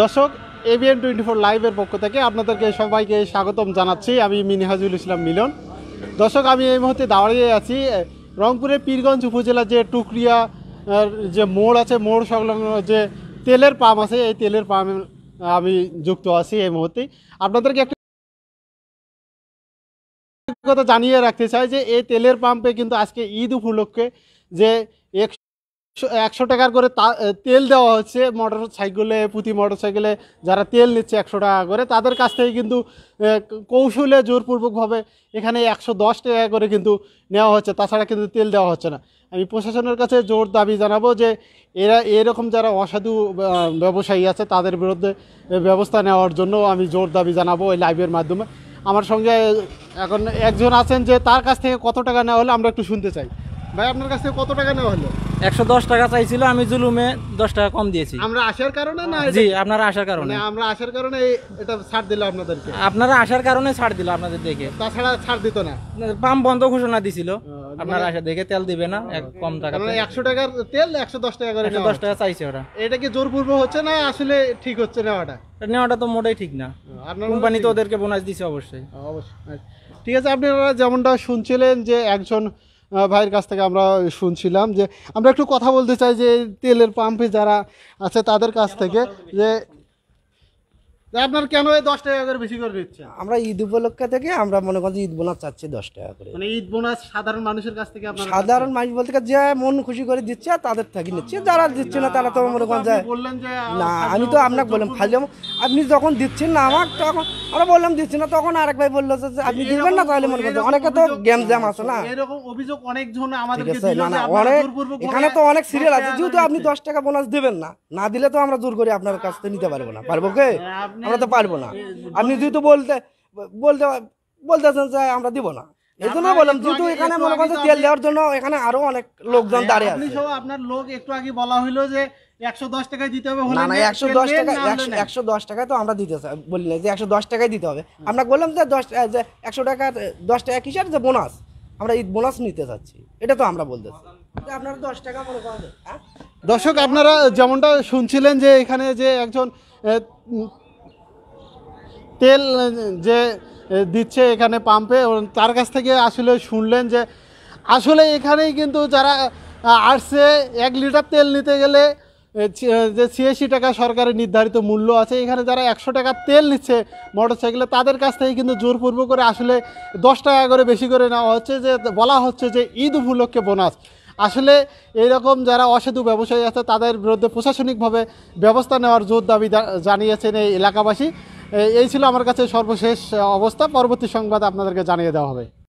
দর্শক AVN twenty four লাইভের পক্ষ থেকে আপনাদেরকে সবাইকে স্বাগতম জানাচ্ছি আমি মিনহাজুল ইসলাম মিলন দর্শক আমি এই মুহূর্তে দাঁড়িয়ে আছি রংপুরের পীরগঞ্জ উপজেলার যে টুকরিয়া যে মোড় আছে মোড় সংলগ্ন যে তেলের পাম্প আছে এই তেলের পাম্প আমি যুক্ত আছি এই মুহূর্তে আপনাদেরকে একটা কথা জানিয়ে রাখতে চাই যে এই তেলের পাম্পে কিন্তু আজকে ঈদ উপলক্ষে যে এক একশো টাকার করে তেল দেওয়া হচ্ছে মোটর সাইকেলে প্রতি মোটর সাইকেলে যারা তেল নিচ্ছে একশো টাকা করে তাদের কাছ থেকে কিন্তু কৌশলে জোরপূর্বকভাবে এখানে একশো দশ টাকা করে কিন্তু নেওয়া হচ্ছে তাছাড়া কিন্তু তেল দেওয়া হচ্ছে না আমি প্রশাসনের কাছে জোর দাবি জানাবো যে এরা এরকম যারা অসাধু ব্যবসায়ী আছে তাদের বিরুদ্ধে ব্যবস্থা নেওয়ার জন্য আমি জোর দাবি জানাবো ওই লাইভের মাধ্যমে আমার সঙ্গে এখন একজন আছেন যে তার কাছ থেকে কত টাকা নেওয়া হলে আমরা একটু শুনতে চাই ভাই আপনার কাছ থেকে কত টাকা নেওয়া হলো একশো দশ টাকা চাইছিল আমি জুলুমে দশ টাকা কম দিয়েছি আমরা আসার কারণে না জি আপনারা আসার কারণে আমরা আসার কারণে এটা ছাড় দিল আপনাদেরকে আপনারা আসার কারণে ছাড় দিল আপনাদের দেখে তাছাড়া ছাড় দিত না পাম্প বন্ধ ঘোষণা দিছিল মানে- আপনারা আসা দেখে তেল দিবে না কম টাকা মানে একশো টাকার তেল একশো দশ টাকা করে দশ টাকা চাইছে ওটা এটা কি জোরপূর্ব হচ্ছে না আসলে ঠিক হচ্ছে নেওয়াটা নেওয়াটা তো মোটেই ঠিক না কোম্পানি তো ওদেরকে বোনাস দিছে অবশ্যই অবশ্যই হ্যাঁ। ঠিক আছে আপনারা যেমনটা শুনছিলেন যে একজন ভাইয়ের কাছ থেকে আমরা শুনছিলাম যে আমরা একটু কথা বলতে চাই যে তেলের পাম্পে যারা আছে তাদের কাছ থেকে যে আপনার কেন দশ টাকা করে বেশি করে দিচ্ছে আমরা ঈদ উপলক্ষে থেকে আমরা মনে করছি ঈদ বোনাস চাচ্ছি দশ টাকা করে মানে ঈদ বোনাস সাধারণ মানুষের কাছ থেকে সাধারণ মানুষ বলতে যে মন খুশি করে দিচ্ছে তাদের থাকি নিচ্ছে যারা দিচ্ছে না তারা তো মনে করেন যে না আমি তো আপনাকে বললাম খালি আপনি যখন দিচ্ছেন না আমার তখন আমরা বললাম দিচ্ছি না তখন আরেক ভাই বললো যে আপনি দিবেন না তাহলে মনে করছে অনেকে তো গেম জ্যাম আছে না এরকম অভিযোগ অনেক জন আমাদের না না অনেক এখানে তো অনেক সিরিয়াল আছে যেহেতু আপনি দশ টাকা বোনাস দেবেন না না দিলে তো আমরা জোর করে আপনার কাছ থেকে নিতে পারবো না পারবো কে আমরা তো পারবো না আপনি যেহেতু বলতে বলতে বলতেছেন যে আমরা দিব না বললাম যেহেতু এখানে মনে করেন তেল দেওয়ার জন্য এখানে আরো অনেক লোকজন দাঁড়িয়ে একটু আগে বলা হইলো যে একশো দশ টাকায় দিতে হবে একশো দশ টাকা একশো দশ টাকায় তো আমরা দিতে যে একশো দশ টাকায় দিতে হবে আমরা বললাম যে যে একশো যে বোনাস আমরা বোনাস নিতে চাচ্ছি এটা তো আমরা বলতেছি দশ টাকা হ্যাঁ? দর্শক আপনারা যেমনটা শুনছিলেন যে এখানে যে একজন তেল যে দিচ্ছে এখানে পাম্পে তার কাছ থেকে আসলে শুনলেন যে আসলে এখানেই কিন্তু যারা আসছে এক লিটার তেল নিতে গেলে যে ছিয়াশি টাকা সরকারের নির্ধারিত মূল্য আছে এখানে যারা একশো টাকা তেল নিচ্ছে মোটর সাইকেলে তাদের কাছ থেকে কিন্তু জোরপূর্ব করে আসলে দশ টাকা করে বেশি করে নেওয়া হচ্ছে যে বলা হচ্ছে যে ঈদ উপলক্ষে বোনাস আসলে এইরকম যারা অসাধু ব্যবসায়ী আছে তাদের বিরুদ্ধে প্রশাসনিকভাবে ব্যবস্থা নেওয়ার জোর দাবি জানিয়েছেন এই এলাকাবাসী এই ছিল আমার কাছে সর্বশেষ অবস্থা পরবর্তী সংবাদ আপনাদেরকে জানিয়ে দেওয়া হবে